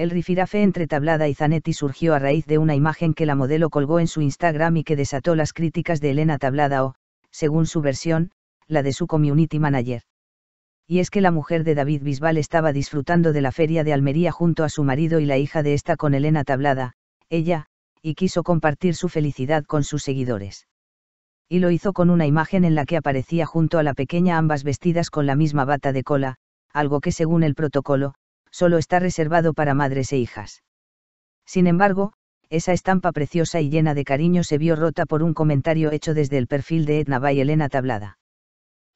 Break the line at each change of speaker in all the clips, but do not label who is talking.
El rifirafe entre Tablada y Zanetti surgió a raíz de una imagen que la modelo colgó en su Instagram y que desató las críticas de Elena Tablada o, según su versión, la de su community manager. Y es que la mujer de David Bisbal estaba disfrutando de la feria de Almería junto a su marido y la hija de esta con Elena Tablada, ella, y quiso compartir su felicidad con sus seguidores. Y lo hizo con una imagen en la que aparecía junto a la pequeña ambas vestidas con la misma bata de cola, algo que según el protocolo, solo está reservado para madres e hijas. Sin embargo, esa estampa preciosa y llena de cariño se vio rota por un comentario hecho desde el perfil de Edna y Elena Tablada.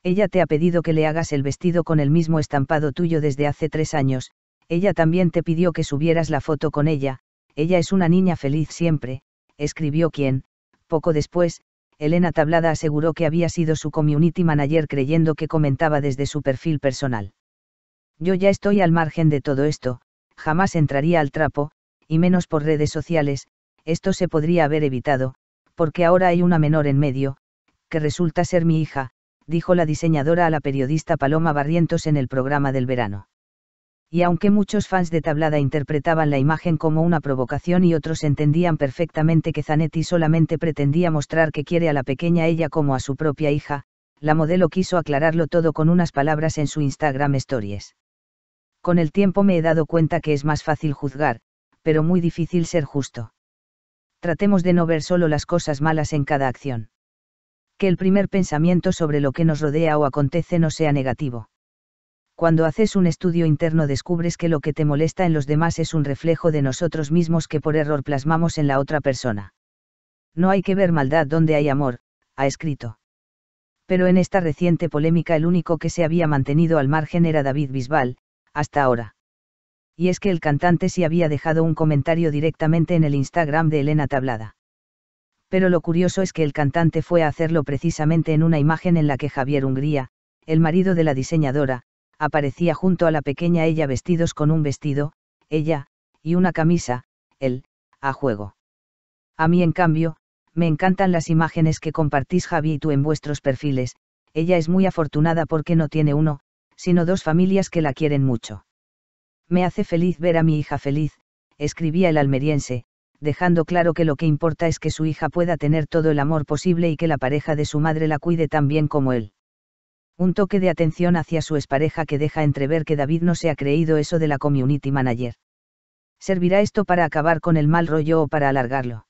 Ella te ha pedido que le hagas el vestido con el mismo estampado tuyo desde hace tres años, ella también te pidió que subieras la foto con ella, ella es una niña feliz siempre, escribió quien, poco después, Elena Tablada aseguró que había sido su community manager creyendo que comentaba desde su perfil personal. Yo ya estoy al margen de todo esto, jamás entraría al trapo, y menos por redes sociales, esto se podría haber evitado, porque ahora hay una menor en medio, que resulta ser mi hija, dijo la diseñadora a la periodista Paloma Barrientos en el programa del verano. Y aunque muchos fans de Tablada interpretaban la imagen como una provocación y otros entendían perfectamente que Zanetti solamente pretendía mostrar que quiere a la pequeña ella como a su propia hija, la modelo quiso aclararlo todo con unas palabras en su Instagram Stories. Con el tiempo me he dado cuenta que es más fácil juzgar, pero muy difícil ser justo. Tratemos de no ver solo las cosas malas en cada acción. Que el primer pensamiento sobre lo que nos rodea o acontece no sea negativo. Cuando haces un estudio interno descubres que lo que te molesta en los demás es un reflejo de nosotros mismos que por error plasmamos en la otra persona. No hay que ver maldad donde hay amor, ha escrito. Pero en esta reciente polémica el único que se había mantenido al margen era David Bisbal, hasta ahora. Y es que el cantante sí había dejado un comentario directamente en el Instagram de Elena Tablada. Pero lo curioso es que el cantante fue a hacerlo precisamente en una imagen en la que Javier Hungría, el marido de la diseñadora, aparecía junto a la pequeña ella vestidos con un vestido, ella, y una camisa, él, a juego. A mí en cambio, me encantan las imágenes que compartís Javi y tú en vuestros perfiles, ella es muy afortunada porque no tiene uno, sino dos familias que la quieren mucho. Me hace feliz ver a mi hija feliz, escribía el almeriense, dejando claro que lo que importa es que su hija pueda tener todo el amor posible y que la pareja de su madre la cuide tan bien como él. Un toque de atención hacia su expareja que deja entrever que David no se ha creído eso de la community manager. ¿Servirá esto para acabar con el mal rollo o para alargarlo?